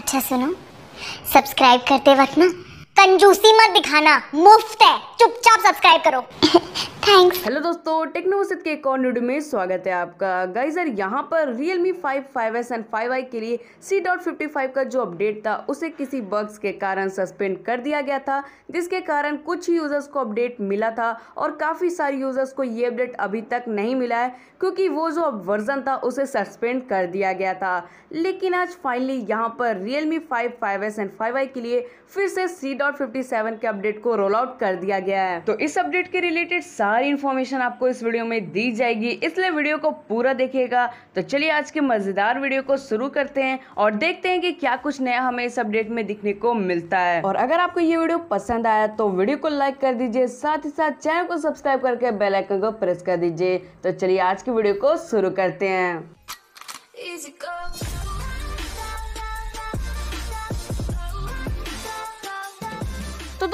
अच्छा सुनो सब्सक्राइब करते वक्त ना कंजूसी मत दिखाना मुफ्त है चुपचाप सब्सक्राइब करो हेलो दोस्तों टेक्नोसित के एक और वीडियो में स्वागत है आपका गाइजर यहाँ पर Realme 5, 5s एंड 5i के लिए C.55 का जो अपडेट था उसे किसी बग्स के कारण सस्पेंड कर दिया गया था जिसके कारण कुछ ही यूज़र्स को अपडेट मिला था और काफ़ी सारे यूज़र्स को ये अपडेट अभी तक नहीं मिला है क्योंकि वो जो वर्जन था उसे सस्पेंड कर दिया गया था लेकिन आज फाइनली यहाँ पर Realme five 5s and 5i के लिए फिर से C.57 के अपडेट को रोल आउट कर दिया गया है तो इस अपडेट के रिलेटेड सारे सारी इन्फॉर्मेशन आपको इस वीडियो में दी जाएगी इसलिए वीडियो को पूरा देखिएगा तो चलिए आज के मज़ेदार वीडियो को शुरू करते हैं और देखते हैं कि क्या कुछ नया हमें इस अपडेट में दिखने को मिलता है और अगर आपको ये वीडियो पसंद आया तो वीडियो को लाइक कर दीजिए साथ ही साथ चैनल को सब्सक्राइब करके बेलाइकन को प्रेस कर दीजिए तो चलिए आज की वीडियो को शुरू करते हैं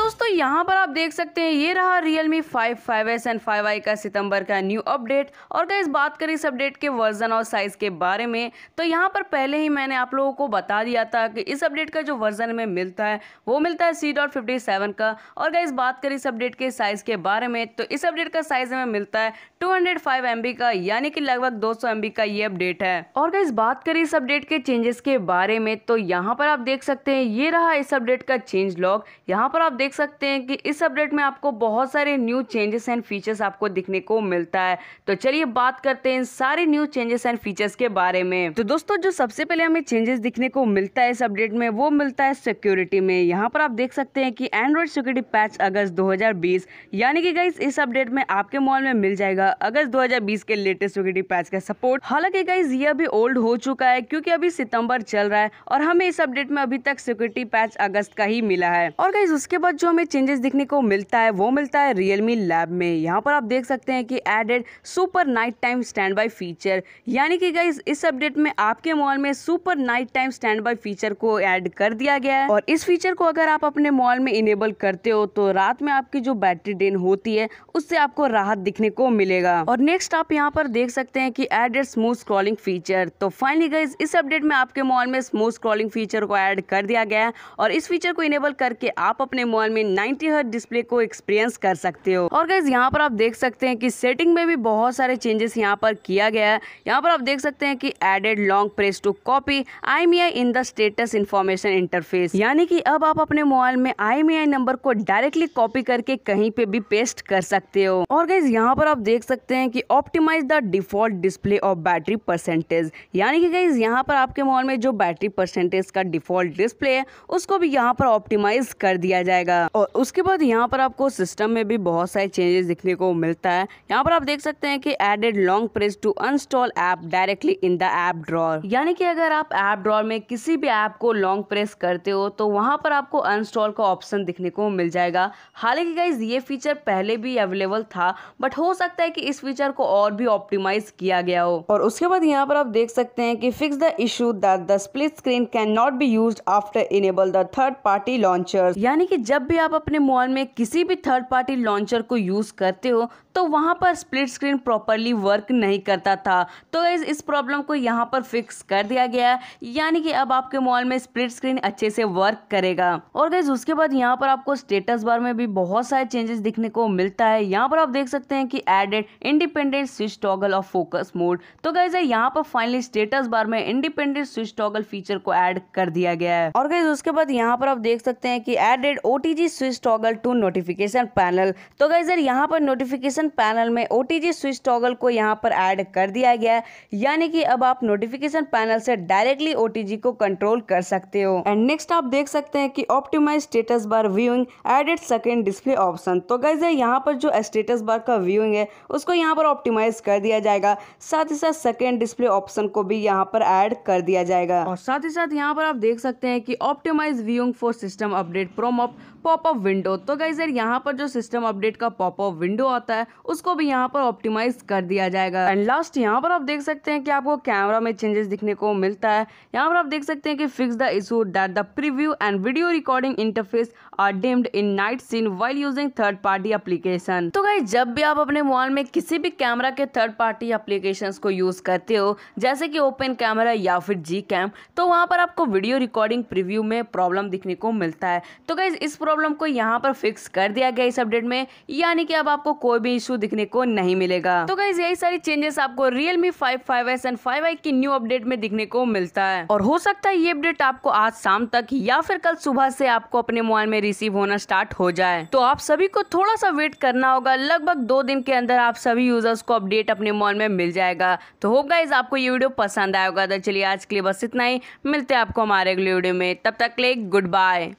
दोस्तों यहाँ पर आप देख सकते हैं ये रहा Realme 5, five five S and five I का सितंबर का न्यू अपडेट और गाइस बात करें इस अपडेट के वर्जन और साइज़ के बारे में तो यहाँ पर पहले ही मैंने आप लोगों को बता दिया था कि इस अपडेट का जो वर्जन में मिलता है वो मिलता है सी डॉट फिफ्टी सेवन का और गाइस बात करें इस अपडेट के साइज़ के बारे में तो इस अपडेट का साइज़ हमें मिलता है two hundred five M B का यानी कि लगभग दो सौ एम बी का ये अपडेट है और गाइस बात करें इस अपडेट के चेंजेस के बारे में तो यहाँ पर आप देख सकते हैं ये रहा इस अपडेट का चेंज लॉग यहाँ पर आप देख सकते हैं कि इस अपडेट में आपको बहुत सारे न्यू चेंजेस एंड फीचर्स आपको दिखने को मिलता है तो चलिए बात करते हैं इन सारे न्यू चेंजेस एंड फीचर्स के बारे में तो दोस्तों जो सबसे पहले हमें चेंजेस दिखने को मिलता है इस अपडेट में वो मिलता है सिक्योरिटी में यहाँ पर आप देख सकते हैं कि एंड्रॉइड सिक्योरिटी पैच अगस्त दो यानी कि गाइस इस अपडेट में आपके मोबाइल में मिल जाएगा अगस्त दो के लेटेस्ट सिक्योरिटी पैच का सपोर्ट हालांकि गाइज ये अभी ओल्ड हो चुका है क्योंकि अभी सितंबर चल रहा है और हमें इस अपडेट में अभी तक सिक्योरिटी पैच अगस्त का ही मिला है और गाइज उसके बाद जो जो हमें चेंजेस दिखने को मिलता है वो मिलता है रियलमी लैब में यहाँ पर आप देख सकते हैं कि added super night time standby feature यानी कि गई इस अपडेट में आपके मॉल में super night time standby feature को एड कर दिया गया है और इस फीचर को अगर आप अपने मॉल में इनेबल करते हो तो रात में आपकी जो बैटरी ड्रेन होती है उससे आपको राहत दिखने को मिलेगा और नेक्स्ट आप यहाँ पर देख सकते हैं कि एडेड स्मूथ स्क्रॉलिंग फीचर तो फाइनली गई इस अपडेट में आपके मॉल में स्मूथ स्क्रॉलिंग फीचर को एड कर दिया गया है और इस फीचर को इनेबल करके आप अपने मॉल में 90 हर्ट डिस्प्ले को एक्सपीरियंस कर सकते हो और गैस यहाँ पर आप देख सकते हैं कि सेटिंग में भी बहुत सारे चेंजेस यहाँ पर किया गया है यहाँ पर आप देख सकते हैं कि added long press to copy I in the status information interface यानी कि अब आप अपने मोबाइल में आई नंबर को डायरेक्टली कॉपी करके कहीं पे भी पेस्ट कर सकते हो और गैस यहाँ पर आप देख सकते हैं कि optimize the default display of battery percentage यानी कि गैस यहाँ पर आपके मोबाइल में जो बैटरी परसेंटेज का डिफॉल्ट डिस्प्ले है उसको भी यहाँ पर ऑप्टिमाइज कर दिया जाएगा जाएगा और उसके बाद यहाँ पर आपको सिस्टम में भी बहुत सारे चेंजेस दिखने को मिलता है यहाँ पर आप देख सकते हैं कि added long press to uninstall app directly in the app drawer यानी कि अगर आप ऐप ड्रॉर में किसी भी ऐप को लॉन्ग प्रेस करते हो तो वहाँ पर आपको अनस्टॉल का ऑप्शन दिखने को मिल जाएगा हालांकि गाइज ये फीचर पहले भी अवेलेबल था बट हो सकता है कि इस फीचर को और भी ऑप्टिमाइज किया गया हो और उसके बाद यहाँ पर आप देख सकते हैं कि fix the issue that the split screen can not be use after enable the third party launcher यानी कि जब भी भी आप अपने मोबाइल में किसी भी थर्ड पार्टी लॉन्चर को यूज़ करते हो तो वहाँ पर स्प्लिट स्क्रीन प्रॉपरली वर्क नहीं करता था तो इस, इस प्रॉब्लम को यहाँ पर फिक्स कर दिया गया यानी कि अब आपके मोबाइल में स्प्लिट स्क्रीन अच्छे से वर्क करेगा और गैस उसके बाद यहाँ पर आपको स्टेटस बार में भी बहुत सारे चेंजेस दिखने को मिलता है यहाँ पर आप देख सकते हैं कि added independent switch toggle of focus mode तो गैस यहाँ पर फाइनली स्टेटस बार में इंडिपेंडेंट स्विच टॉगल फीचर को एड कर दिया गया है और गैस उसके बाद यहाँ पर आप देख सकते हैं कि added OTG T switch toggle to notification panel तो गई सर यहाँ पर नोटिफिकेशन पैनल में O T G switch toggle को यहाँ पर ऐड कर दिया गया है यानी कि अब आप नोटिफिकेशन पैनल से डायरेक्टली ओ टी जी को कंट्रोल कर सकते हो एंड नेक्स्ट आप देख सकते हैं कि optimize status bar viewing added second display option तो गई सर यहाँ पर जो स्टेटस बार का व्यूइंग है उसको यहाँ पर ऑप्टिमाइज कर दिया जाएगा साथ ही साथ सेकेंड डिस्प्ले ऑप्शन को भी यहाँ पर ऐड कर दिया जाएगा और साथ ही साथ यहाँ पर आप देख सकते हैं कि optimize viewing for system update promo popup window तो गाइज यार यहाँ पर जो सिस्टम अपडेट का पॉपअप विंडो आता है उसको भी यहाँ पर ऑप्टिमाइज कर दिया जाएगा एंड लास्ट यहाँ पर आप देख सकते हैं कि आपको कैमरा में चेंजेस दिखने को मिलता है यहाँ पर आप देख सकते हैं कि fix the issue that the preview and video recording interface are dimmed in night scene while using third party application तो गाइज जब भी आप अपने मोबाइल में किसी भी कैमरा के थर्ड पार्टी एप्लीकेशन को यूज करते हो जैसे कि ओपन कैमरा या फिर जी कैम तो वहाँ पर आपको वीडियो रिकॉर्डिंग प्रिव्यू में प्रॉब्लम दिखने को मिलता है तो गाइज इस प्रॉब्लम को यहाँ पर फिक्स कर दिया गया इस अपडेट में यानी कि अब आपको कोई भी इशू दिखने को नहीं मिलेगा तो गाइज यही सारी चेंजेस आपको Realme five five S and five I की न्यू अपडेट में दिखने को मिलता है और हो सकता है ये अपडेट आपको आज शाम तक या फिर कल सुबह से आपको अपने मोबाइल में रिसीव होना स्टार्ट हो जाए तो आप सभी को थोड़ा सा वेट करना होगा लगभग दो दिन के अंदर आप सभी यूजर्स को अपडेट अपने मॉल में मिल जाएगा तो होप गाइज आपको ये वीडियो पसंद आएगा तो चलिए आज के लिए बस इतना ही मिलते हैं आपको हमारे अगले वीडियो में तब तक ले गुड बाय